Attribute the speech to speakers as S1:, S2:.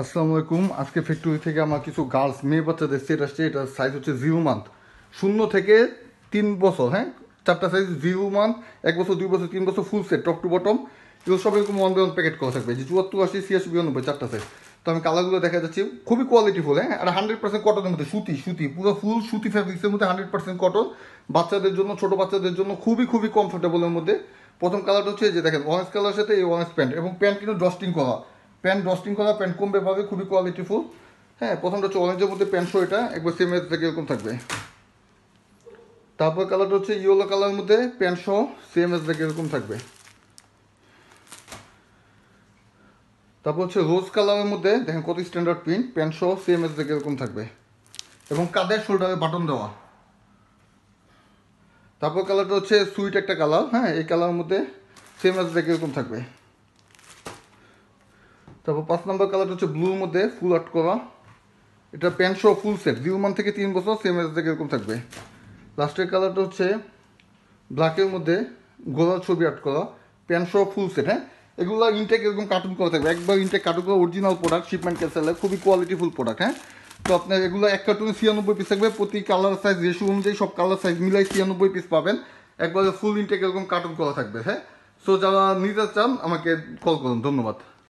S1: আসসালামু আলাইকুম আজকে ফ্যাক্টরি থেকে আমার কিছু গার্লস মেয়ে বাচ্চাদের সেট আসছে এটা সাইজ হচ্ছে জিরো মান্থ শূন্য থেকে তিন বছর হ্যাঁ চারটা সাইজ জিরো মান্থ এক বছর দুই বছর তিন বছর full set top to bottom এগুলো সব এরকম ওয়ান বাই ওয়ান প্যাকেট করা থাকবে যে চুয়াত্তর আশি ছিয়াশি বিরানব্বই চারটা সাইজ তো আমি কালারগুলো দেখা যাচ্ছে খুবই কোয়ালিটিফুল হ্যাঁ আর হান্ড্রেড পার্সেন্ট কটনের মধ্যে সুতি সুতি পুরো ফুল সুতি ফ্যাব্রিক্সের মধ্যে হান্ড্রেড পার্সেন্ট কটন বাচ্চাদের জন্য ছোট বাচ্চাদের জন্য খুবই খুবই কমফোর্টেবলের মধ্যে প্রথম কালারটা হচ্ছে যে দেখেন অরেঞ্জ কালারের সাথে এই অরেঞ্জ প্যান্ট এবং প্যান্ট কিন্তু ডস্টিং করা প্যান্ট ডস্টিং করা প্যান্ট কমবে পাবে খুবই কোয়ালিটিফুল হ্যাঁ প্রথমটা হচ্ছে অরেঞ্জের মধ্যে প্যান্ট শো এটা একবার সেম রেট থেকে এরকম থাকবে তারপর কালারটা হচ্ছে ইয়েলো কালারের মধ্যে প্যান্ট শো সেম রেট থেকে এরকম থাকবে তারপর হচ্ছে রোজ কালারের মধ্যে দেখেন কত standard print pant show same as দেখে এরকম থাকবে এবং কাদের শোল্ডারে বাটন দেওয়া তারপর কালারটা হচ্ছে সুইট একটা কালার হ্যাঁ এই কালারের মধ্যে সেম এস দেখে এরকম থাকবে তারপর পাঁচ নম্বর কালারটা হচ্ছে ব্লুর মধ্যে ফুল আর্ট করা এটা প্যান্ট সহ ফুল সেট জিরো মান থেকে তিন বছর সেম এজ থেকে এরকম থাকবে লাস্টের কালারটা হচ্ছে ব্ল্যাকের মধ্যে গোলার ছবি আর্ট করা প্যান্ট সহ ফুল সেট হ্যাঁ এগুলো ইনটেক এরকম কার্টুন করা থাকবে একবার ইনটেক কার্টুন করা অরিজিনাল প্রোডাক্ট শিপমেন্ট ক্যান্সেল খুবই কোয়ালিটি ফুল প্রোডাক্ট হ্যাঁ তো আপনার এগুলো এক কার্টুনে ছিয়ানব্বই পিস থাকবে প্রতি কালার সাইজ রেশু অনুযায়ী সব কালার সাইজ মিলাই ছিয়ানব্বই পিস পাবেন একবার ফুল ইনটেক এরকম কার্টুন করা থাকবে হ্যাঁ সো যারা নিতে চান আমাকে কল করুন ধন্যবাদ